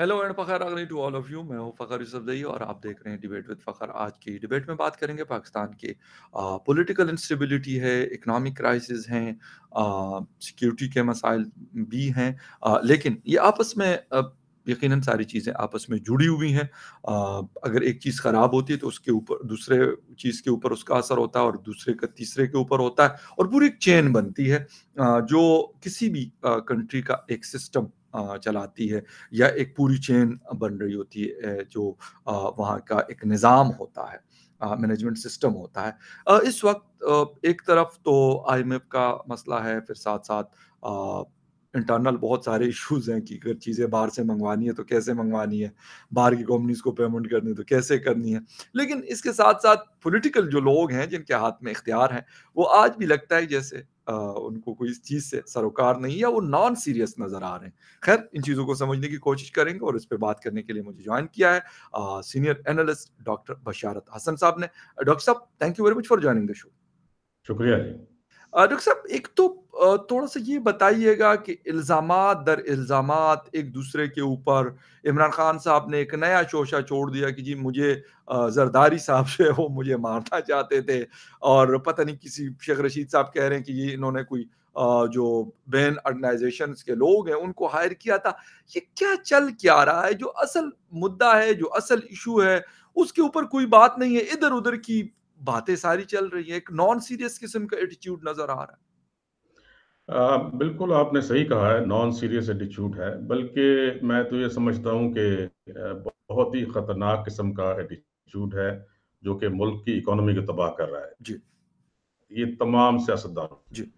Hello and फखर अगली to all of you मैं हूँ फखर यूसफदई और आप देख रहे हैं डिबेट विद फखर आज की डिबेट में बात करेंगे पाकिस्तान के पॉलिटिकल इंस्टेबिलिटी है इकोनॉमिक क्राइसिस हैं सिक्योरिटी के मसाइल भी हैं लेकिन ये आपस में यकीन सारी चीज़ें आपस में जुड़ी हुई हैं अगर एक चीज़ ख़राब होती है तो उसके ऊपर दूसरे चीज़ के ऊपर उसका असर होता है और दूसरे का तीसरे के ऊपर होता है और पूरी एक चेन बनती है जो किसी भी कंट्री का एक सिस्टम चलाती है या एक पूरी चेन बन रही होती है जो वहाँ का एक निज़ाम होता है मैनेजमेंट सिस्टम होता है इस वक्त एक तरफ तो आईएमएफ का मसला है फिर साथ साथ इंटरनल बहुत सारे इश्यूज हैं कि अगर चीज़ें बाहर से मंगवानी है तो कैसे मंगवानी है बाहर की कंपनीज को पेमेंट करनी है तो कैसे करनी है लेकिन इसके साथ साथ पॉलिटिकल जो लोग हैं जिनके हाथ में इख्तियार हैं वो आज भी लगता है जैसे आ, उनको कोई इस चीज़ से सरोकार नहीं है वो नॉन सीरियस नज़र आ रहे हैं खैर इन चीज़ों को समझने की कोशिश करेंगे और इस पर बात करने के लिए मुझे ज्वाइन किया है आ, senior analyst doctor Basharat Hasan साहब ने डॉक्टर साहब thank you very much for joining the show शुक्रिया डॉक्टर साहब एक तो थोड़ा सा ये बताइएगा कि इल्ज़ाम दर इल्ज़ाम एक दूसरे के ऊपर इमरान खान साहब ने एक नया शोशा छोड़ दिया कि जी मुझे जरदारी साहब से वो मुझे मारना चाहते थे और पता नहीं किसी शेख रशीद साहब कह रहे हैं कि ये इन्होंने कोई जो बैन ऑर्गेनाइजेशन के लोग हैं उनको हायर किया था ये क्या चल क्या रहा है जो असल मुद्दा है जो असल इशू है उसके ऊपर कोई बात नहीं है इधर उधर की बातें सारी चल रही है एक नॉन सीरियस किस्म का एटीट्यूड नजर आ रहा है आ, बिल्कुल आपने सही कहा है नॉन सीरियस एटीट्यूड है बल्कि मैं तो ये समझता हूँ कि बहुत ही खतरनाक किस्म का एटीट्यूड है जो कि मुल्क की इकोनॉमी को तबाह कर रहा है जी ये तमाम सियासतदान जी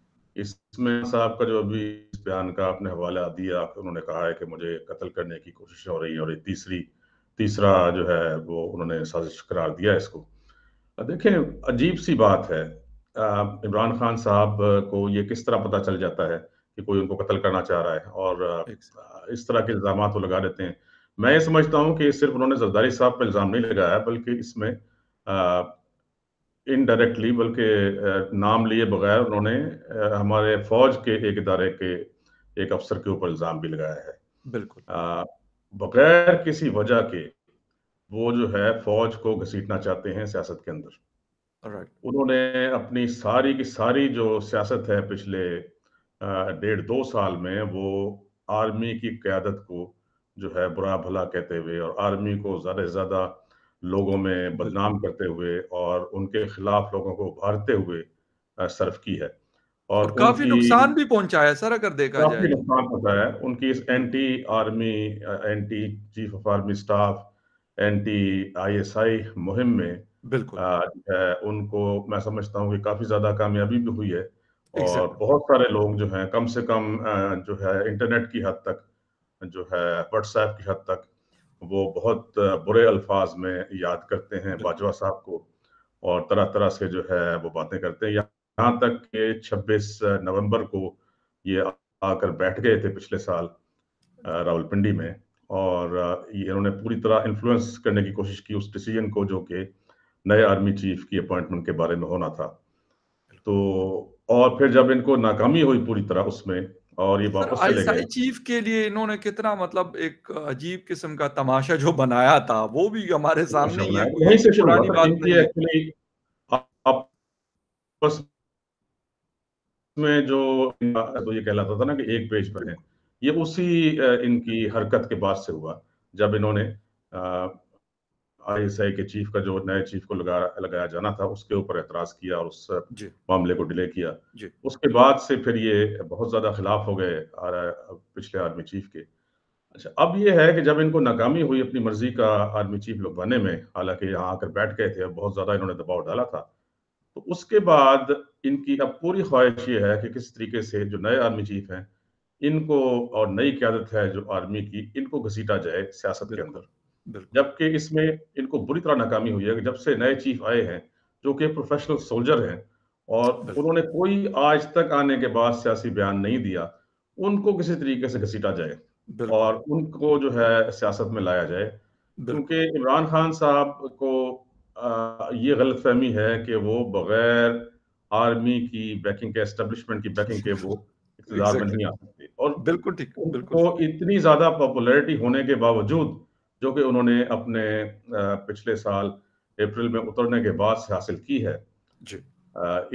इसमें साहब का जो अभी इस बयान का आपने हवाला दिया उन्होंने कहा है कि मुझे कत्ल करने की कोशिश हो रही है और ये तीसरी तीसरा जो है वो उन्होंने साजिश करार दिया इसको देखें अजीब सी बात है इमरान खान साहब को ये किस तरह पता चल जाता है कि कोई उनको कत्ल करना चाह रहा है और इस तरह के इल्ज़ाम वो लगा देते हैं मैं ये समझता हूँ कि सिर्फ उन्होंने जरदारी साहब पर इल्ज़ाम नहीं लगाया बल्कि इसमें इनडायरेक्टली बल्कि नाम लिए बगैर उन्होंने हमारे फौज के एक इदारे के एक अफसर के ऊपर इल्ज़ाम भी लगाया है बिल्कुल बगैर किसी वजह के वो जो है फौज को घसीटना चाहते हैं सियासत के अंदर उन्होंने अपनी सारी की सारी जो सियासत है पिछले डेढ़ दो साल में वो आर्मी की क्यादत को जो है बुरा भला कहते हुए और आर्मी को ज़्यादा से ज़्यादा लोगों में बदनाम करते हुए और उनके खिलाफ लोगों को उभारते हुए सर्व की है और काफी नुकसान भी पहुंचाया सर अगर देखा काफी जाए नुकसान पहुंचाया उनकी इस anti army anti chief of army staff anti ISI मुहिम में बिल्कुल आ, उनको मैं समझता हूँ कि काफी ज्यादा कामयाबी भी हुई है exactly. और बहुत सारे लोग जो हैं कम से कम जो है इंटरनेट की हद तक जो है व्हाट्सएप की हद तक वो बहुत बुरे अल्फाज में याद करते हैं बाजवा साहब को और तरह तरह से जो है वो बातें करते हैं यहाँ तक कि 26 नवंबर को ये आकर बैठ गए थे पिछले साल रावलपिंडी में और इन्होंने पूरी तरह इन्फ्लुएंस करने की कोशिश की उस डिसीजन को जो कि नए आर्मी चीफ की अपॉइंटमेंट के बारे में होना था तो और फिर जब इनको नाकामी हुई पूरी तरह उसमें और ये वापस चले गए चीफ के लिए इन्होंने कितना मतलब एक अजीब किस्म का तमाशा जो बनाया था वो भी हमारे सामने यहीं से पुरानी बात एक्चुअली आपस में जो तो ये कहलाता था ना कि एक पेज पर है ये उसी इनकी हरकत के बाद से हुआ जब इन्होंने आईएसआई के चीफ का जो नए चीफ को लगा लगाया जाना था उसके ऊपर एतराज किया और उस मामले को डिले किया उसके बाद से फिर ये बहुत ज्यादा खिलाफ हो गए पिछले आर्मी चीफ के अच्छा अब ये है कि जब इनको नाकामी हुई अपनी मर्जी का आर्मी चीफ लोग बनने में हालांकि यहाँ आकर बैठ गए थे बहुत ज्यादा इन्होंने दबाव डाला था तो उसके बाद इनकी अब पूरी ख्वाहिश ये है कि किस तरीके से जो नए आर्मी चीफ हैं इनको और नई क्यादत है जो आर्मी की इनको घसीटा जाए सियासत के अंदर जबकि इसमें इनको बुरी तरह नाकामी हुई है जब से नए चीफ आए हैं जो कि प्रोफेशनल सोल्जर हैं और उन्होंने कोई आज तक आने के बाद सियासी बयान नहीं दिया उनको किसी तरीके से घसीटा जाए और उनको जो है सियासत में लाया जाए क्योंकि इमरान खान साहब को आ, ये गलतफहमी है कि वो बगैर आर्मी की बैकिंग के एस्टेब्लिशमेंट की बैकिंग के वो इब्तदा exactly. बनी आती और बिल्कुल ठीक बिल्कुल तो इतनी ज़्यादा पॉपुलैरिटी होने के बावजूद जो कि उन्होंने अपने पिछले साल अप्रैल में उतरने के बाद से हासिल की है जी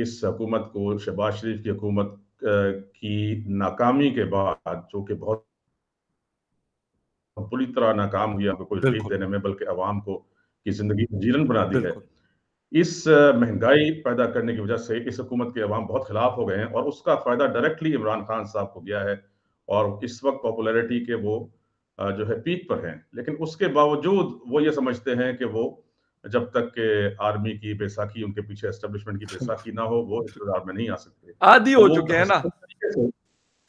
इस हुकूमत को शहबाज शरीफ की हुकूमत की नाकामी के बाद जो कि बहुत पूरी तरह नाकाम हुई कोई देने में बल्कि आवाम को की जिंदगी जीरन बना दी है इस महंगाई पैदा करने की वजह से इस हुकूमत के अवाम बहुत खिलाफ हो गए हैं और उसका फ़ायदा डायरेक्टली इमरान खान साहब को गया है और इस वक्त पॉपुलैरिटी के वो जो है पीक पर हैं लेकिन उसके बावजूद वो ये समझते हैं कि वो जब तक के आर्मी की बैसाखी उनके पीछे एस्टेब्लिशमेंट की बैसाखी ना हो वो इकतदार में नहीं आ सकते आदि हो तो चुके हैं ना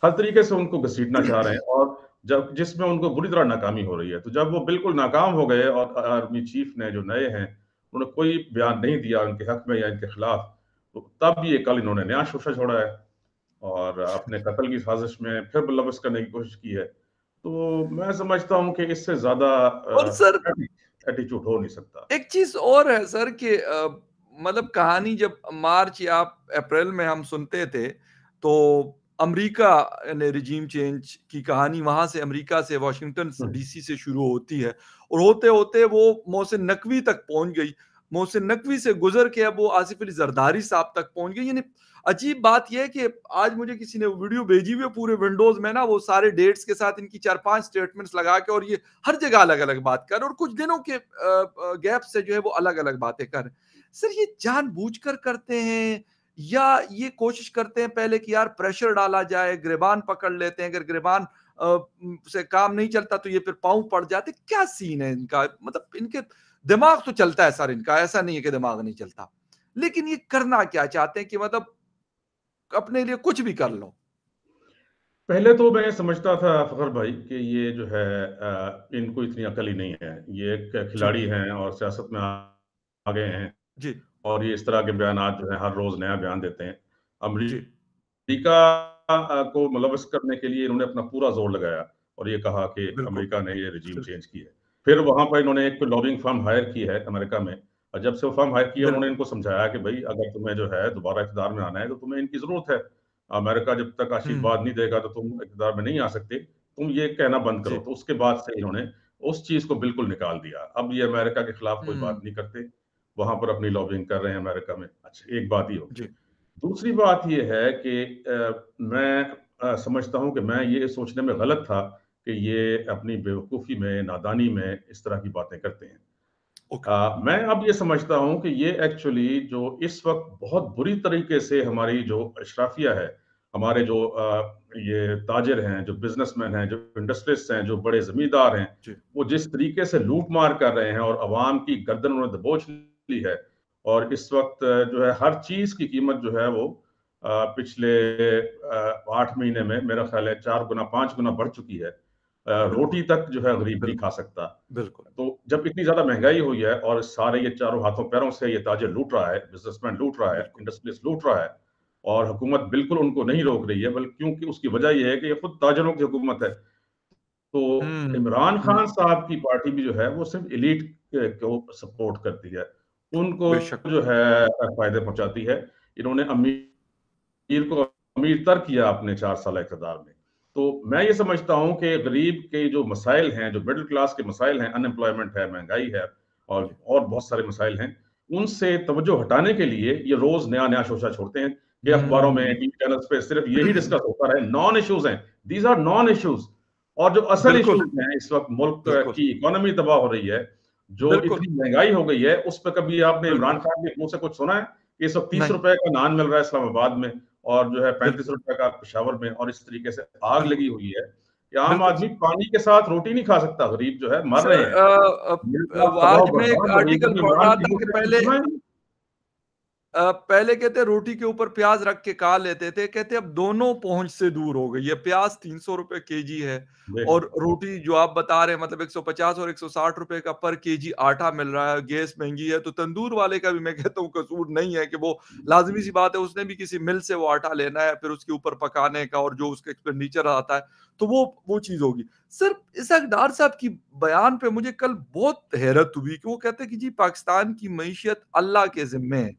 हर तरीके से उनको घसीटना चाह रहे हैं और जब जिसमें उनको बुरी तरह नाकामी हो रही है तो जब वो बिल्कुल नाकाम हो गए और आर्मी चीफ ने जो नए हैं उन्होंने कोई बयान नहीं दिया उनके हक में या इनके खिलाफ तो तब ये कल इन्होंने नया शोशा छोड़ा है और अपने कत्ल की साजिश में फिर मुलवस करने की कोशिश की है तो मैं समझता हूँ कि इससे ज्यादा एटीट्यूड हो नहीं सकता एक चीज और है सर कि मतलब कहानी जब मार्च या अप्रैल में हम सुनते थे तो अमेरिका ने रिजीम चेंज की कहानी वहां से अमेरिका से वाशिंगटन हाँ। डीसी से शुरू होती है और होते होते वो मोहसिन नकवी तक पहुंच गई मोहसिन नकवी से गुजर के अब वो आसिफ अली जरदारी साहब तक पहुंच गई यानी अजीब बात यह है कि आज मुझे किसी ने वीडियो भेजी हुई पूरे विंडोज में ना वो सारे डेट्स के साथ इनकी चार पांच स्टेटमेंट्स लगा के और ये हर जगह अलग अलग बात कर और कुछ दिनों के गैप से जो है वो अलग अलग बातें कर सर ये जानबूझकर करते हैं या ये कोशिश करते हैं पहले कि यार प्रेशर डाला जाए गिरबान पकड़ लेते हैं अगर गिरबान से काम नहीं चलता तो ये फिर पाँव पड़ जाते क्या सीन है इनका मतलब इनके दिमाग तो चलता है सर इनका ऐसा नहीं है कि दिमाग नहीं चलता लेकिन ये करना क्या चाहते हैं कि मतलब अपने लिए कुछ भी कर लो पहले तो मैं समझता था फखर भाई कि ये जो है इनको इतनी अकल ही नहीं है ये एक खिलाड़ी हैं और सियासत में आ गए हैं जी और ये इस तरह के बयान आज जो है हर रोज नया बयान देते हैं अमरीका को मुलविस करने के लिए इन्होंने अपना पूरा जोर लगाया और ये कहा कि अमेरिका ने ये रिजीम चेंज की है फिर वहां पर इन्होंने एक लॉबिंग फर्म हायर की है अमेरिका में और जब से वो फर्म हायर किया उन्होंने इनको समझाया कि भाई अगर तुम्हें जो है दोबारा इकतदार में आना है तो तुम्हें इनकी जरूरत है अमेरिका जब तक हम्म। आशीर्वाद नहीं देगा तो तुम इकतदार में नहीं आ सकते तुम ये कहना बंद करो तो उसके बाद से इन्होंने उस चीज को बिल्कुल निकाल दिया अब ये अमेरिका के खिलाफ कोई हम्म। बात नहीं करते वहां पर अपनी लॉबिंग कर रहे हैं अमेरिका में अच्छा एक बात ही होगी दूसरी बात यह है कि आ, मैं आ, समझता हूं कि मैं ये सोचने में गलत था कि ये अपनी बेवकूफ़ी में नादानी में इस तरह की बातें करते हैं okay. आ, मैं अब ये समझता हूं कि ये एक्चुअली जो इस वक्त बहुत बुरी तरीके से हमारी जो अशराफिया है हमारे जो आ, ये ताजिर हैं जो बिजनेसमैन हैं जो इंडस्ट्रिस्ट हैं जो बड़े जमींदार हैं वो जिस तरीके से लूट मार कर रहे हैं और अवाम की गर्दन उन्हें दबोच निकली है और इस वक्त जो है हर चीज की कीमत जो है वो पिछले आठ महीने में मेरा ख्याल है चार गुना पांच गुना बढ़ चुकी है रोटी तक जो है गरीब नहीं खा सकता बिल्कुल तो जब इतनी ज्यादा महंगाई हुई है और सारे ये चारों हाथों पैरों से ये ताजर लूट रहा है बिजनेसमैन लूट रहा है इंडस्ट्रीज लूट रहा है और हुकूमत बिल्कुल उनको नहीं रोक रही है बल्कि क्योंकि उसकी वजह यह है कि ये खुद ताजरों की हुकूमत है तो हम्म। इमरान हम्म। खान साहब की पार्टी भी जो है वो सिर्फ इलीट को सपोर्ट करती है उनको जो है फायदे पहुंचाती है इन्होंने अमीर को अमीर तर किया अपने चार साल इकतदार में तो मैं ये समझता हूं कि गरीब के जो मसाइल हैं जो मिडिल क्लास के मसाइल हैं अनएम्प्लॉयमेंट है महंगाई है और और बहुत सारे मसाइल हैं उनसे तवज्जो हटाने के लिए ये रोज नया नया शोशा छोड़ते हैं ये हम्म। अखबारों में टीवी चैनल्स पे सिर्फ यही डिस्कस होता रहे नॉन इश्यूज हैं दीज आर नॉन इश्यूज और जो असल इश्यूज हैं इस वक्त मुल्क की इकोनॉमी तबाह हो रही है जो इतनी महंगाई हो गई है उस पर कभी आपने इमरान खान के मुंह से कुछ सुना है कि सब तीस रुपए का नान मिल रहा है इस्लामाबाद में और जो है पैंतीस रुपए का पिशावर में और इस तरीके से आग लगी हुई है कि आम आदमी पानी के साथ रोटी नहीं खा सकता गरीब जो है मर रहे हैं तो आज मैं एक आर्टिकल पढ़ रहा था कि पहले पहले कहते रोटी के ऊपर प्याज रख के खा लेते थे कहते अब दोनों पहुंच से दूर हो गई है प्याज तीन सौ रुपए के जी है और रोटी जो आप बता रहे हैं मतलब 150 और 160 रुपए का पर के जी आटा मिल रहा है गैस महंगी है तो तंदूर वाले का भी मैं कहता हूँ कसूर नहीं है कि वो लाजमी सी बात है उसने भी किसी मिल से वो आटा लेना है फिर उसके ऊपर पकाने का और जो उसका एक्सपेंडिचर आता है तो वो वो चीज होगी सर इस अकदार साहब की बयान पे मुझे कल बहुत हैरत हुई कि वो कहते हैं कि जी पाकिस्तान की मीशियत अल्लाह के जिम्मे है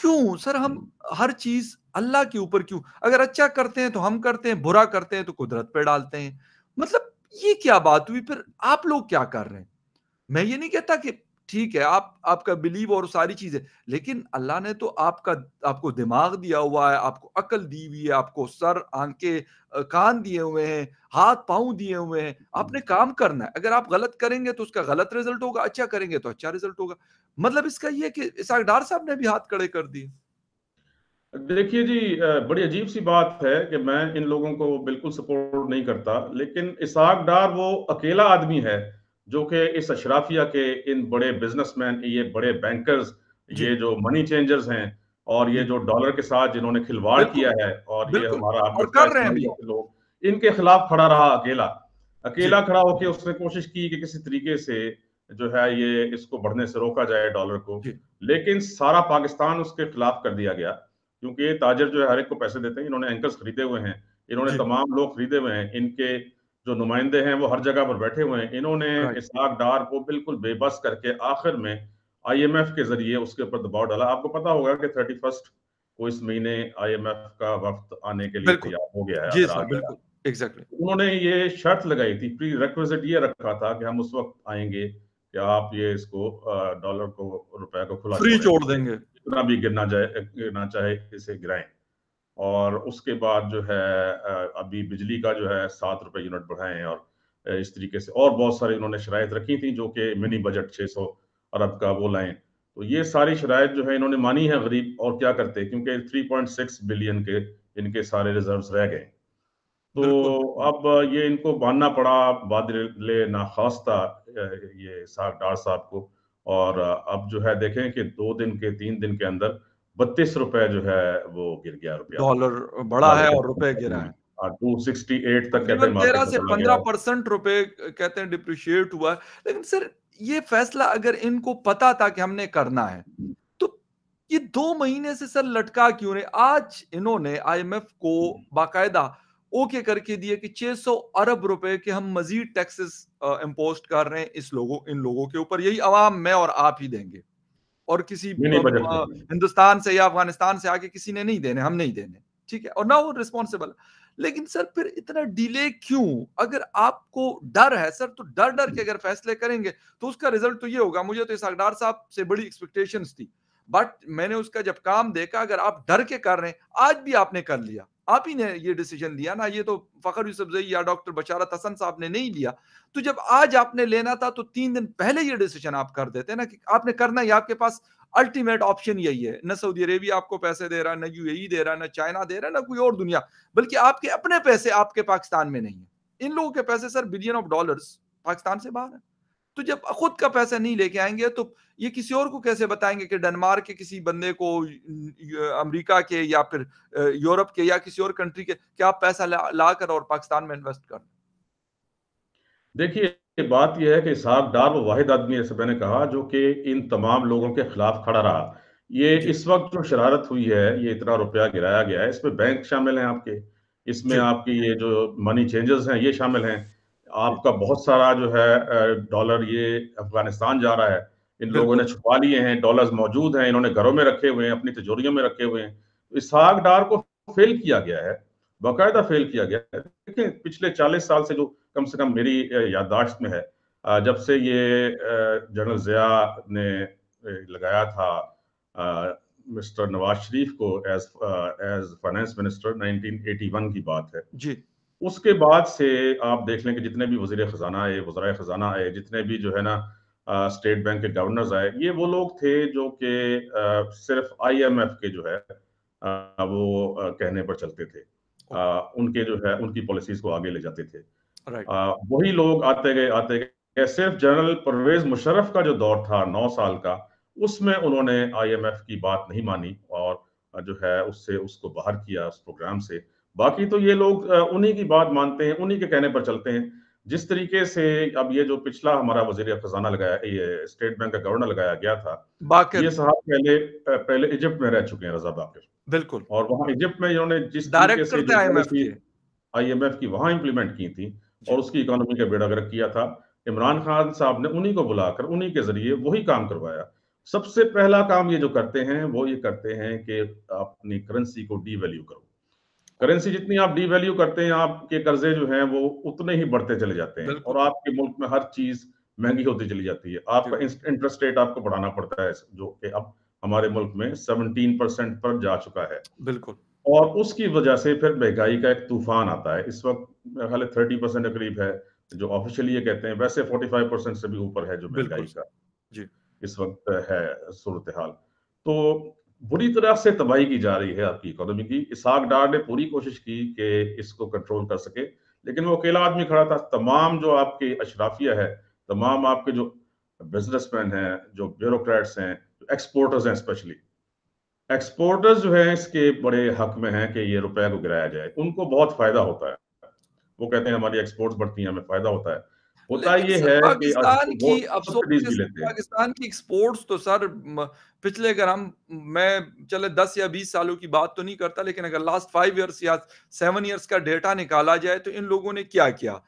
क्यों सर हम हम्म। हर चीज अल्लाह के ऊपर क्यों अगर अच्छा करते हैं तो हम करते हैं बुरा करते हैं तो कुदरत पे डालते हैं मतलब ये क्या बात हुई फिर आप लोग क्या कर रहे हैं मैं ये नहीं कहता कि ठीक है आप आपका बिलीव और सारी चीजें लेकिन अल्लाह ने तो आपका आपको दिमाग दिया हुआ है आपको अकल दी हुई है आपको सर आंखें कान दिए हुए हैं हाथ पांव दिए हुए हैं आपने हम्म। काम करना है अगर आप गलत करेंगे तो उसका गलत रिजल्ट होगा अच्छा करेंगे तो अच्छा रिजल्ट होगा मतलब इसका यह कि इसाक डार साहब ने भी हाथ खड़े कर दिए देखिए जी बड़ी अजीब सी बात है कि मैं इन लोगों को बिल्कुल सपोर्ट नहीं करता लेकिन इसाक डार वो अकेला आदमी है जो कि इस अशराफिया के इन बड़े बिजनेसमैन ये बड़े बैंकर्स ये जो मनी चेंजर्स हैं और ये जो डॉलर के साथ जिन्होंने खिलवाड़ किया है और ये हमारा और कर रहे हैं लोग इनके खिलाफ खड़ा रहा अकेला अकेला खड़ा होकर उसने कोशिश की कि किसी तरीके से जो है ये इसको बढ़ने से रोका जाए डॉलर को लेकिन सारा पाकिस्तान उसके खिलाफ कर दिया गया क्योंकि ये ताजर जो है हर एक को पैसे देते हैं इन्होंने एंकर्स खरीदे हुए हैं इन्होंने तमाम लोग खरीदे हुए हैं इनके जो नुमाइंदे हैं वो हर जगह पर बैठे हुए हैं इन्होंने इसहाक डार को बिल्कुल बेबस करके आखिर में आईएमएफ के जरिए उसके ऊपर दबाव डाला आपको पता होगा कि थर्टी फर्स्ट को इस महीने आईएमएफ का वक्त आने के लिए तैयार हो गया है exactly. उन्होंने ये शर्त लगाई थी प्री रिक्वेस्ट ये रखा था कि हम उस वक्त आएंगे कि आप ये इसको डॉलर को रुपए को खुला फ्री छोड़ देंगे जितना भी गिरना चाहे गिरना चाहे इसे गिराएं और उसके बाद जो है अभी बिजली का जो है सात रुपये यूनिट बढ़ाएं और इस तरीके से और बहुत सारी इन्होंने शराय रखी थी जो कि मिनी बजट छः सौ अरब का वो लाएं तो ये सारी शराय जो है इन्होंने मानी है गरीब और क्या करते क्योंकि 3.6 बिलियन के इनके सारे रिजर्व रह गए तो अब ये इनको मानना पड़ा बादले नाखास्ता ये साहब डार साहब को और अब जो है देखें कि दो दिन के तीन दिन के अंदर बत्तीस रुपए जो है वो गिर गया रुपया डॉलर बड़ा है और रुपए गिरा है टू सिक्सटी एट तक कहते हैं तेरह से पंद्रह परसेंट रुपए कहते हैं डिप्रिशिएट हुआ लेकिन सर ये फैसला अगर इनको पता था कि हमने करना है तो ये दो महीने से सर लटका क्यों नहीं आज इन्होंने आईएमएफ को बाकायदा ओके करके दिए कि 600 अरब रुपए के हम मजीद टैक्सेस इम्पोस्ट कर रहे हैं इस लोगों इन लोगों के ऊपर यही आवाम मैं और आप ही देंगे और किसी हिंदुस्तान से या अफगानिस्तान से आके किसी ने नहीं देने हम नहीं देने ठीक है और ना वो रिस्पॉन्सिबल लेकिन सर फिर इतना डिले क्यों अगर आपको डर है सर तो डर डर के अगर फैसले करेंगे तो उसका रिजल्ट तो ये होगा मुझे तो इस अकडार साहब से बड़ी एक्सपेक्टेशंस थी बट मैंने उसका जब काम देखा अगर आप डर के कर रहे हैं आज भी आपने कर लिया आप ही ने ये डिसीजन लिया ना ये तो फखर यूसुफ जई या डॉक्टर बशारत हसन साहब ने नहीं लिया तो जब आज आपने लेना था तो तीन दिन पहले ये डिसीजन आप कर देते ना कि आपने करना ही आपके पास अल्टीमेट ऑप्शन यही है न सऊदी अरेबिया आपको पैसे दे रहा है ना यू दे रहा है ना चाइना दे रहा है ना कोई और दुनिया बल्कि आपके अपने पैसे आपके पाकिस्तान में नहीं है इन लोगों के पैसे sir billion of dollars Pakistan से बाहर है तो जब खुद का पैसा नहीं लेके आएंगे तो ये किसी और को कैसे बताएंगे कि डेनमार्क के किसी बंदे को अमेरिका के या फिर यूरोप के या किसी और कंट्री के क्या आप पैसा ला, कर और पाकिस्तान में इन्वेस्ट कर देखिए बात यह है कि साहब डार वो वाहिद आदमी है मैंने कहा जो कि इन तमाम लोगों के खिलाफ खड़ा रहा ये इस वक्त जो शरारत हुई है ये इतना रुपया गिराया गया है इसमें बैंक शामिल हैं आपके इसमें आपकी ये जो मनी चेंजेस हैं ये शामिल हैं आपका बहुत सारा जो है डॉलर ये अफगानिस्तान जा रहा है इन लोगों ने छुपा लिए हैं डॉलर्स मौजूद हैं इन्होंने घरों में रखे हुए हैं अपनी तिजोरियों में रखे हुए हैं इसहाक डार को फेल किया गया है बाकायदा फेल किया गया है देखें पिछले चालीस साल से जो कम से कम मेरी याददाश्त में है जब से ये जनरल ज़िया ने लगाया था मिस्टर नवाज शरीफ को एज एज फाइनेंस मिनिस्टर 1981 की बात है जी उसके बाद से आप देख लें कि जितने भी वजीर ख़जाना आए वजरा ख़जाना आए जितने भी जो है ना स्टेट बैंक के गवर्नर्स आए ये वो लोग थे जो कि सिर्फ आईएमएफ के जो है आ, वो आ, कहने पर चलते थे आ, उनके जो है उनकी पॉलिसीज को आगे ले जाते थे वही लोग आते गए आते गए सिर्फ जनरल परवेज मुशर्रफ का जो दौर था नौ साल का उसमें उन्होंने आईएमएफ की बात नहीं मानी और जो है उससे उसको बाहर किया उस प्रोग्राम से बाकी तो ये लोग उन्हीं की बात मानते हैं उन्हीं के कहने पर चलते हैं जिस तरीके से अब ये जो पिछला हमारा वजीर खजाना लगाया ये स्टेट बैंक का गवर्नर लगाया गया था ये साहब पहले पहले इजिप्ट में रह चुके हैं रजा बाकिर बिल्कुल और वहां इजिप्ट में इन्होंने जिस तरीके से आई एम एफ की वहां इम्प्लीमेंट की थी और उसकी इकोनॉमी का बेड़ा गर्क किया था इमरान खान साहब ने उन्हीं को बुलाकर उन्हीं के जरिए वही काम करवाया सबसे पहला काम ये जो करते हैं वो ये करते हैं कि अपनी करेंसी को डीवैल्यू करो करेंसी जितनी आप डीवैल्यू करते हैं आपके कर्जे जो हैं वो उतने ही बढ़ते चले जाते हैं और आपके मुल्क में हर चीज महंगी होती चली जाती है आपका इंटरेस्ट रेट आपको बढ़ाना पड़ता है जो कि अब हमारे मुल्क में सेवनटीन परसेंट पर जा चुका है बिल्कुल और उसकी वजह से फिर महंगाई का एक तूफान आता है इस वक्त खाले थर्टी परसेंट के करीब है जो ऑफिशियली ये कहते हैं वैसे फोर्टी फाइव परसेंट से भी ऊपर है जो महंगाई का जी इस वक्त है सूरत हाल तो बुरी तरह से तबाही की जा रही है आपकी इकोनॉमी की इसाक डार ने पूरी कोशिश की कि इसको कंट्रोल कर सके लेकिन वो अकेला आदमी खड़ा था तमाम जो आपके अशराफिया है तमाम आपके जो बिजनेसमैन हैं जो ब्यूरोक्रेट्स हैं जो एक्सपोर्टर्स हैं स्पेशली एक्सपोर्टर्स जो हैं इसके बड़े हक में हैं कि ये रुपए को गिराया जाए उनको बहुत फायदा होता है वो कहते हैं हमारी एक्सपोर्ट्स बढ़ती हैं हमें फायदा होता है होता ये है पाकिस्तान की पाकिस्तान की एक्सपोर्ट्स तो सर पिछले अगर हम मैं चले दस या बीस सालों की बात तो नहीं करता लेकिन अगर लास्ट फाइव ईयर्स या सेवन ईयर्स का डेटा निकाला जाए तो इन लोगों ने क्या किया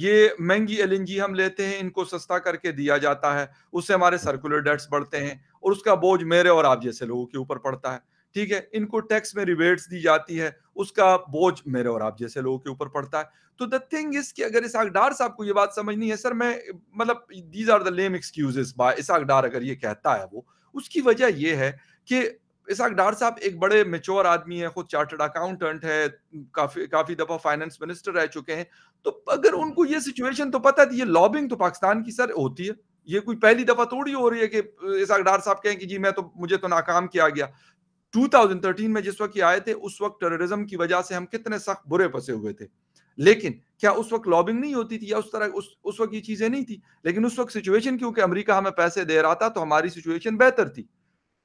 ये महंगी एल हम लेते हैं इनको सस्ता करके दिया जाता है उससे हमारे सर्कुलर डेट्स बढ़ते हैं और उसका बोझ मेरे और आप जैसे लोगों के ऊपर पड़ता है ठीक है इनको टैक्स में रिबेट्स दी जाती है उसका बोझ मेरे और आप जैसे लोगों के ऊपर पड़ता है तो द थिंग इज कि अगर इसाक डार साहब को ये बात समझनी है सर मैं मतलब these are the lame excuses by Ishaq Dar अगर ये कहता है वो उसकी वजह ये है कि इसाक डार साहब एक बड़े मेच्योर आदमी है खुद चार्टर्ड अकाउंटेंट है काफी काफी दफा फाइनेंस मिनिस्टर रह चुके हैं तो अगर उनको ये सिचुएशन तो पता है ये लॉबिंग तो पाकिस्तान की सर होती है ये कोई पहली दफा थोड़ी हो रही है कि इसाक डार साहब कहें कि जी मैं तो मुझे तो नाकाम किया गया 2013 में जिस वक्त ये आए थे उस वक्त टेररिज्म की वजह से हम कितने सख्त बुरे फंसे हुए थे लेकिन क्या उस वक्त लॉबिंग नहीं होती थी या उस तरह उस उस वक्त ये चीजें नहीं थी लेकिन उस वक्त सिचुएशन क्योंकि अमेरिका हमें पैसे दे रहा था तो हमारी सिचुएशन बेहतर थी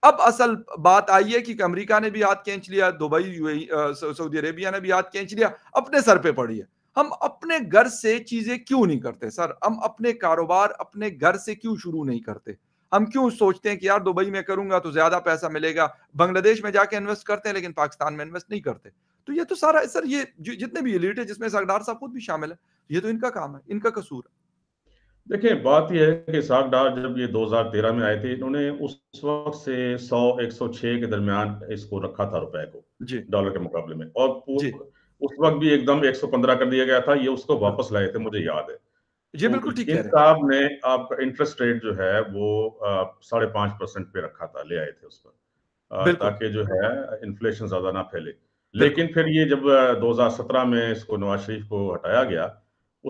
अब असल बात आई है कि अमेरिका ने भी हाथ खींच लिया दुबई सऊदी अरेबिया ने भी हाथ खींच लिया अपने सर पे पड़ी है हम अपने घर से चीजें क्यों नहीं करते सर हम अपने कारोबार अपने घर से क्यों शुरू नहीं करते हम क्यों सोचते हैं कि यार दुबई में करूंगा तो ज्यादा पैसा मिलेगा बांग्लादेश में जाके इन्वेस्ट करते हैं लेकिन पाकिस्तान में इन्वेस्ट नहीं करते तो ये तो सारा सर ये जितने भी एलिट है जिसमें सरदार साहब खुद भी शामिल है ये तो इनका काम है इनका कसूर है देखिए बात यह है कि साग डार जब ये 2013 में आए थे इन्होंने उस वक्त से 100 106 के दरमियान इसको रखा था रुपए को डॉलर के मुकाबले में और उस वक्त भी एकदम 115 कर दिया गया था ये उसको वापस लाए थे मुझे याद है जी बिल्कुल ठीक है साहब ने आपका इंटरेस्ट रेट जो है वो साढ़े पांच परसेंट पे रखा था ले आए थे उस पर ताकि जो है इन्फ्लेशन ज्यादा ना फैले लेकिन फिर ये जब 2017 में इसको नवाज शरीफ को हटाया गया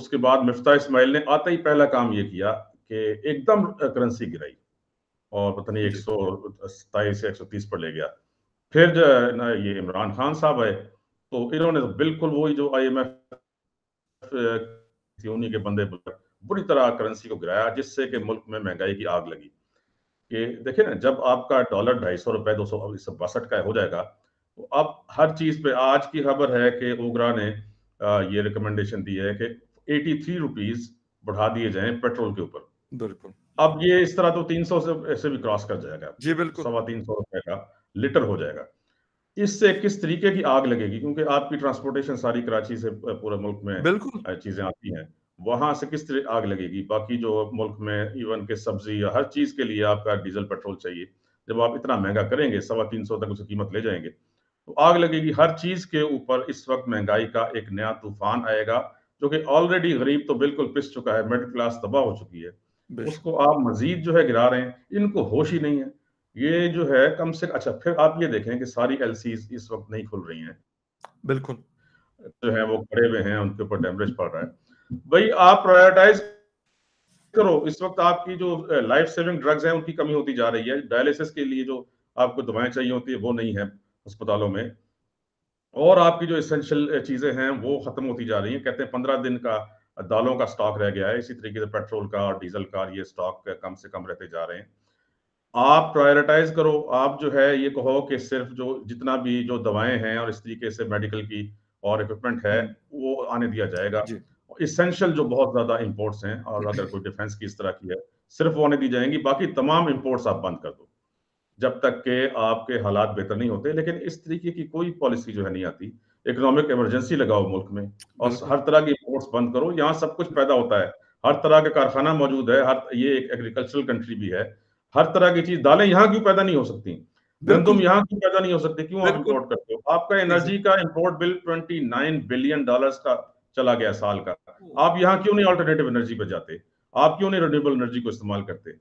उसके बाद मिफ्ता इस्माइल ने आते ही पहला काम ये किया कि एकदम करेंसी गिराई और पता नहीं एक सौ सताईस एक सौ तीस पर ले गया फिर जो ना ये इमरान खान साहब आए तो इन्होंने बिल्कुल वही जो आई एम एफ किसी उन्हीं के बंदे पर बुरी तरह करेंसी को गिराया जिससे कि मुल्क में महंगाई की आग लगी कि देखिए ना जब आपका डॉलर ढाई सौ रुपए दो सौ बासठ का हो जाएगा तो अब हर चीज पे आज की खबर है कि ओगरा ने ये रिकमेंडेशन दी है कि एटी थ्री रुपीज बढ़ा दिए जाए पेट्रोल के ऊपर बिल्कुल अब ये इस तरह तो तीन सौ से ऐसे भी क्रॉस कर जाएगा जी बिल्कुल सवा तीन सौ रुपए का लीटर हो जाएगा इससे किस तरीके की आग लगेगी क्योंकि आपकी ट्रांसपोर्टेशन सारी कराची से पूरे मुल्क में बिल्कुल चीजें आती हैं वहां से किस तरह आग लगेगी बाकी जो मुल्क में इवन के सब्जी या हर चीज के लिए आपका डीजल पेट्रोल चाहिए जब आप इतना महंगा करेंगे सवा तीन सौ तक उसकी कीमत ले जाएंगे तो आग लगेगी हर चीज के ऊपर इस वक्त महंगाई का एक नया तूफान आएगा जो कि ऑलरेडी गरीब तो बिल्कुल पिस चुका है मिडिल क्लास तबाह हो चुकी है उसको आप मजीद जो है गिरा रहे हैं इनको होश ही नहीं है ये जो है कम से अच्छा फिर आप ये देखें कि सारी एल इस वक्त नहीं खुल रही हैं बिल्कुल जो है वो खड़े हुए हैं उनके ऊपर डैमरेज पड़ रहा है भाई आप प्रायोरिटाइज करो इस वक्त आपकी जो लाइफ सेविंग ड्रग्स हैं उनकी कमी होती जा रही है डायलिसिस के लिए जो आपको दवाएं चाहिए होती है वो नहीं है अस्पतालों में और आपकी जो इसेंशियल चीज़ें हैं वो ख़त्म होती जा रही हैं कहते हैं पंद्रह दिन का दालों का स्टॉक रह गया है इसी तरीके से पेट्रोल का और डीजल का ये स्टॉक कम से कम रहते जा रहे हैं आप प्रायोरिटाइज करो आप जो है ये कहो कि सिर्फ जो जितना भी जो दवाएं हैं और इस तरीके से मेडिकल की और इक्विपमेंट है हम्म। वो आने दिया जाएगा इसेंशियल जो बहुत ज्यादा इम्पोर्ट्स हैं और हम्म। अगर कोई डिफेंस की इस तरह की है सिर्फ वो आने दी जाएंगी बाकी तमाम इम्पोर्ट्स आप बंद कर दो जब तक के आपके हालात बेहतर नहीं होते लेकिन इस तरीके की कोई पॉलिसी जो है नहीं आती इकोनॉमिक इमरजेंसी लगाओ मुल्क में और हर तरह की इम्पोर्ट्स बंद करो यहाँ सब कुछ पैदा होता है हर तरह का कारखाना मौजूद है हर ये एक एग्रीकल्चरल कंट्री भी है हर तरह की चीज दालें यहाँ क्यों पैदा नहीं हो सकती गंदुम यहाँ क्यों पैदा नहीं हो सकती क्यों आप इम्पोर्ट करते हो आपका एनर्जी का import bill twenty nine billion dollar का चला गया साल का आप यहाँ क्यों नहीं ऑल्टरनेटिव एनर्जी पर जाते आप क्यों नहीं रिन्यूएबल एनर्जी को इस्तेमाल करते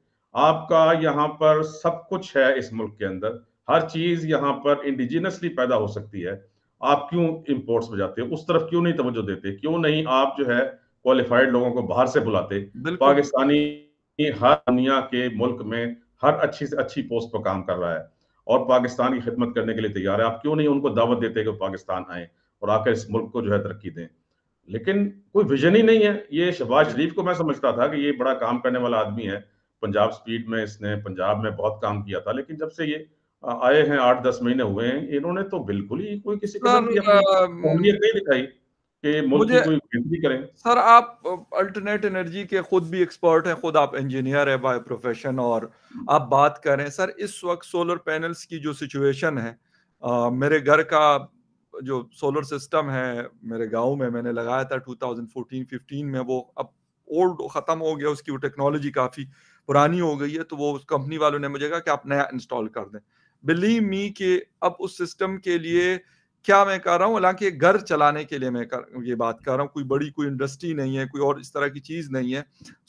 आपका यहाँ पर सब कुछ है इस मुल्क के अंदर हर चीज यहाँ पर इंडिजिनसली पैदा हो सकती है आप क्यों इम्पोर्ट्स में जाते हैं उस तरफ क्यों नहीं तवज्जो देते क्यों नहीं आप जो है क्वालिफाइड लोगों को बाहर से बुलाते पाकिस्तानी कि हर दुनिया के मुल्क में हर अच्छी से अच्छी पोस्ट पर काम कर रहा है और पाकिस्तान की खिदमत करने के लिए तैयार है आप क्यों नहीं उनको दावत देते कि पाकिस्तान आए और आकर इस मुल्क को जो है तरक्की दें लेकिन कोई विजन ही नहीं है ये शहबाज शरीफ को मैं समझता था कि ये बड़ा काम करने वाला आदमी है पंजाब स्पीड में इसने पंजाब में बहुत काम किया था लेकिन जब से ये आए हैं आठ दस महीने हुए हैं इन्होंने तो बिल्कुल ही कोई किसी को हाँ, नहीं दिखाई कि मुझे कोई करें सर आप अल्टरनेट एनर्जी के खुद भी एक्सपर्ट हैं खुद आप इंजीनियर है बाय प्रोफेशन और आप बात सर इस वक्त सोलर पैनल्स की जो सिचुएशन है आ, मेरे घर का जो सोलर सिस्टम है मेरे गांव में मैंने लगाया था 2014-15 में वो अब ओल्ड ख़त्म हो गया उसकी वो टेक्नोलॉजी काफ़ी पुरानी हो गई है तो वो उस कंपनी वालों ने मुझे कहा कि आप नया इंस्टॉल कर दें बिलीव मी कि अब उस सिस्टम के लिए क्या मैं कह रहा हूँ हालांकि घर चलाने के लिए मैं कर, ये बात कर रहा हूँ कोई बड़ी कोई इंडस्ट्री नहीं है कोई और इस तरह की चीज नहीं है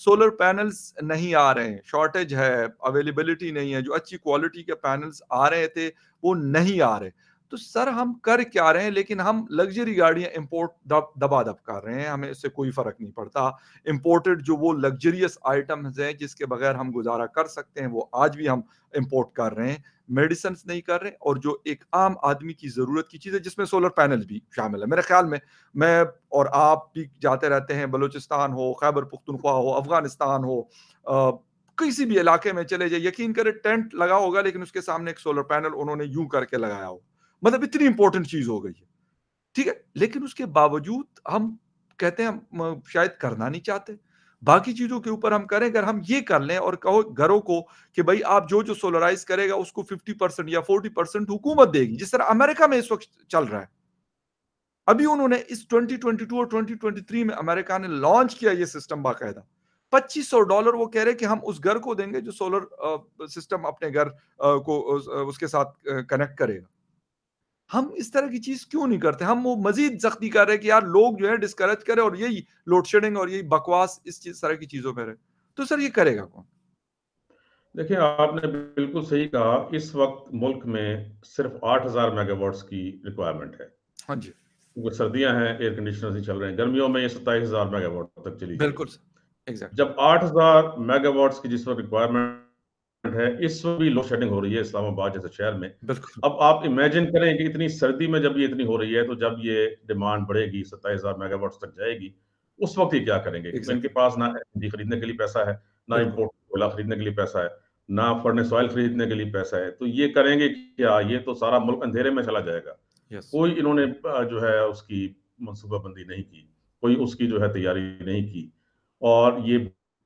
सोलर पैनल्स नहीं आ रहे हैं शॉर्टेज है अवेलेबिलिटी नहीं है जो अच्छी क्वालिटी के पैनल्स आ रहे थे वो नहीं आ रहे तो सर हम कर क्या रहे हैं लेकिन हम लग्जरी गाड़ियां इंपोर्ट दब, दबा दब कर रहे हैं हमें इससे कोई फर्क नहीं पड़ता इंपोर्टेड जो वो लग्जरियस आइटम्स हैं जिसके बगैर हम गुजारा कर सकते हैं वो आज भी हम इंपोर्ट कर रहे हैं मेडिसन नहीं कर रहे और जो एक आम आदमी की ज़रूरत की चीज़ है जिसमें सोलर पैनल भी शामिल है मेरे ख्याल में मैं और आप भी जाते रहते हैं बलोचिस्तान हो खैबर पुख्तनख्वा हो अफगानिस्तान हो किसी भी इलाके में चले जाए यकीन करें टेंट लगा होगा लेकिन उसके सामने एक सोलर पैनल उन्होंने यूं करके लगाया होगा मतलब इतनी इंपॉर्टेंट चीज हो गई है ठीक है लेकिन उसके बावजूद हम कहते हैं हम शायद करना नहीं चाहते बाकी चीजों के ऊपर हम करें अगर हम ये कर लें और कहो घरों को कि भाई आप जो जो सोलराइज करेगा उसको 50 परसेंट या 40 परसेंट हुकूमत देगी जिस तरह अमेरिका में इस वक्त चल रहा है अभी उन्होंने इस 2022 और 2023 में अमेरिका ने लॉन्च किया ये सिस्टम बाकायदा 2500 डॉलर वो कह रहे कि हम उस घर को देंगे जो सोलर सिस्टम अपने घर को उसके साथ कनेक्ट करेगा हम इस तरह की चीज क्यों नहीं करते हम वो मजीद सख्ती कर रहे हैं कि यार लोग जो है डिस्करेज करें और यही लोड शेडिंग और यही बकवास इस चीज तरह की चीजों पर है तो सर ये करेगा कौन देखिए आपने बिल्कुल सही कहा इस वक्त मुल्क में सिर्फ आठ हजार मेगावाट्स की रिक्वायरमेंट है हाँ जी क्योंकि सर्दियां हैं एयर कंडीशनर से चल रहे हैं गर्मियों में ये सत्ताईस हजार मेगावाट तक चली बिल्कुल जब आठ हजार मेगावाट्स की जिस वक्त रिक्वायरमेंट फ्लड है इस वक्त भी लोड शेडिंग हो रही है इस्लामाबाद जैसे शहर में अब आप इमेजिन करें कि इतनी सर्दी में जब ये इतनी हो रही है तो जब ये डिमांड बढ़ेगी सत्ताईस हजार मेगावाट तक जाएगी उस वक्त ये क्या करेंगे इनके पास ना एनर्जी खरीदने के लिए पैसा है ना इम्पोर्ट कोयला खरीदने के लिए पैसा है ना फर्नेस ऑयल खरीदने के लिए पैसा है तो ये करेंगे क्या ये तो सारा मुल्क अंधेरे में चला जाएगा कोई इन्होंने जो है उसकी मनसूबाबंदी नहीं की कोई उसकी जो है तैयारी नहीं की और ये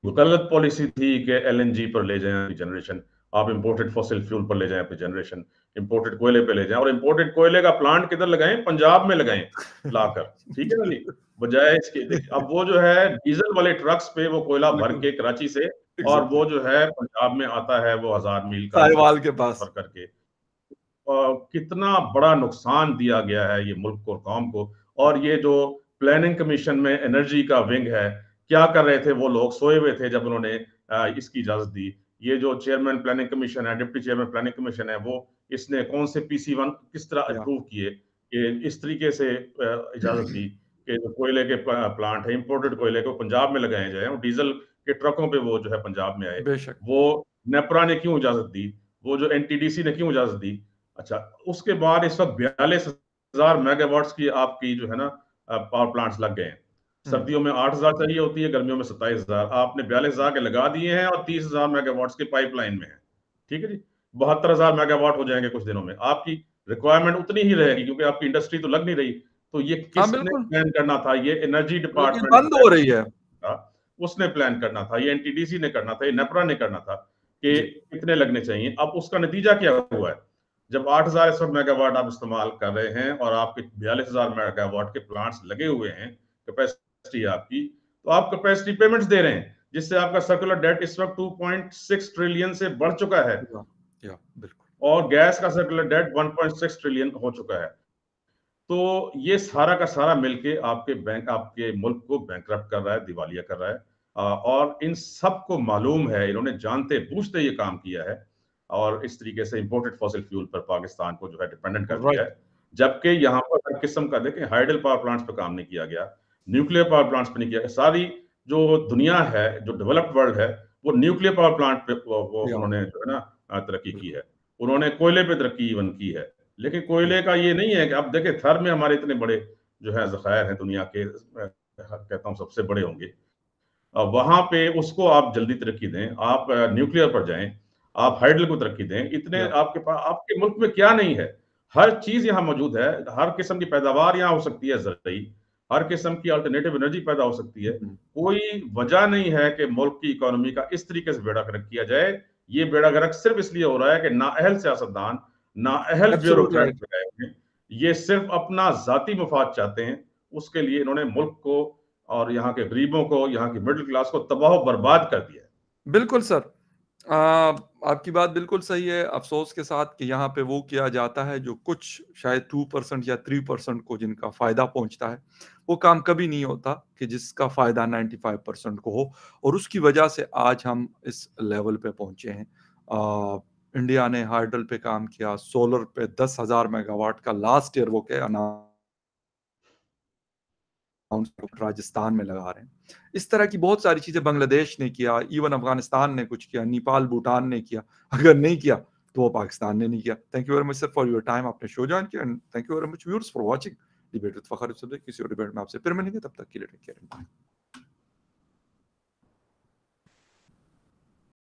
वो गलत पॉलिसी थी कि जी पर ले जाएं जनरेशन आप इम्पोर्टेड फॉसिल फ्यूल पर ले जाएं अपनी जनरेशन इम्पोर्टेड कोयले पर ले जाएं और इम्पोर्टेड कोयले का प्लांट किधर लगाएं पंजाब में लगाएं लाकर ठीक है ना बजाय इसके अब वो जो है डीजल वाले ट्रक्स पे वो कोयला भर के कराची से और वो जो है पंजाब में आता है वो हजार मील का के पास करके आ, कितना बड़ा नुकसान दिया गया है ये मुल्क को और कौम को और ये जो प्लानिंग कमीशन में एनर्जी का विंग है क्या कर रहे थे वो लोग सोए हुए थे जब उन्होंने इसकी इजाजत दी ये जो चेयरमैन प्लानिंग कमीशन है डिप्टी चेयरमैन प्लानिंग कमीशन है वो इसने कौन से पीसी वन किस तरह अप्रूव किए इस तरीके से इजाजत दी कि जो कोयले के प्लांट है इम्पोर्टेड कोयले को पंजाब में लगाए जाए डीजल के ट्रकों पे वो जो है पंजाब में आए वो नेपरा ने क्यों इजाजत दी वो जो एन ने क्यों इजाजत दी अच्छा उसके बाद इस वक्त बयालीस हजार मेगावाट्स की आपकी जो है ना पावर प्लांट्स लग गए हैं हम्म। सर्दियों में आठ हजार चाहिए होती है गर्मियों में सत्ताईस हजार आपने बयालीस हजार के लगा दिए हैं और तीस हजार मेगावाट की पाइपलाइन में है ठीक है जी बहत्तर हजार मेगावाट हो जाएंगे कुछ दिनों में आपकी रिक्वायरमेंट उतनी ही रहेगी क्योंकि आपकी इंडस्ट्री तो लग नहीं रही तो ये हाँ, किसने प्लान करना था ये एनर्जी डिपार्टमेंट बंद हो रही है उसने प्लान करना था ये एनटीडीसी ने करना था ये नेपरा ने करना था कि कितने लगने चाहिए अब उसका नतीजा क्या हुआ है जब 8000 इस वक्त मेगावाट आप इस्तेमाल कर रहे हैं और आपके बयालीस हजार मेगावाट के प्लांट्स लगे हुए हैं कैपेसिटी कैपेसिटी आपकी तो आप कैपेसिटी पेमेंट दे रहे हैं जिससे आपका सर्कुलर डेट इस वक्त 2.6 ट्रिलियन से बढ़ चुका है या, बिल्कुल और गैस का सर्कुलर डेट 1.6 ट्रिलियन हो चुका है तो ये सारा का सारा मिलके आपके बैंक आपके मुल्क को बैंक कर रहा है दिवालिया कर रहा है और इन सब को मालूम है इन्होंने जानते बूझते ये काम किया है और इस तरीके से इंपोर्टेड फॉसिल फ्यूल पर पाकिस्तान को जो है डिपेंडेंट कर दिया है जबकि यहाँ पर हर किस्म का देखें हाइडल पावर प्लांट्स पर काम नहीं किया गया न्यूक्लियर पावर प्लांट्स पे नहीं किया सारी जो दुनिया है जो डेवलप्ड वर्ल्ड है वो न्यूक्लियर पावर प्लांट पे वो, वो उन्होंने जो है ना तरक्की की है उन्होंने कोयले पे तरक्की इवन की है लेकिन कोयले का ये नहीं है कि आप देखें थर में हमारे इतने बड़े जो है जखायर हैं दुनिया के कहता हूँ सबसे बड़े होंगे वहां पे उसको आप जल्दी तरक्की दें आप न्यूक्लियर पर जाएं आप हाइड्रल को तरक्की दें इतने आपके पास आपके मुल्क में क्या नहीं है हर चीज यहाँ मौजूद है हर किस्म की पैदावार यहाँ हो सकती है जरूरी हर किस्म की अल्टरनेटिव एनर्जी पैदा हो सकती है हम्म। कोई वजह नहीं है कि मुल्क की इकोनॉमी का इस तरीके से बेड़ा गर्क किया जाए ये बेड़ा गर्क सिर्फ इसलिए हो रहा है कि नाअहल सियासतदान नाअहल ब्यूरोक्रेट ये सिर्फ अपना जाति मफाद चाहते हैं उसके लिए इन्होंने मुल्क को और यहाँ के गरीबों को यहाँ की मिडिल क्लास को तबाह बर्बाद कर दिया है बिल्कुल सर आ, आपकी बात बिल्कुल सही है अफसोस के साथ कि यहाँ पे वो किया जाता है जो कुछ शायद टू परसेंट या थ्री परसेंट को जिनका फायदा पहुंचता है वो काम कभी नहीं होता कि जिसका फायदा 95 परसेंट को हो और उसकी वजह से आज हम इस लेवल पे पहुंचे हैं आ, इंडिया ने हाइड्रल पे काम किया सोलर पे दस हजार मेगावाट का लास्ट ईयर वो के राजस्थान में लगा रहे हैं इस तरह की बहुत सारी चीजें बांग्लादेश ने किया इवन अफगानिस्तान ने कुछ किया नेपाल भूटान ने किया अगर नहीं किया तो वो पाकिस्तान ने नहीं किया thank you very much sir for your time आपने शो ज्वाइन किया and thank you very much viewers for watching debate with Fakhar किसी और डिबेट में आपसे फिर मिलेंगे तब तक के लिए टेक केयर बाय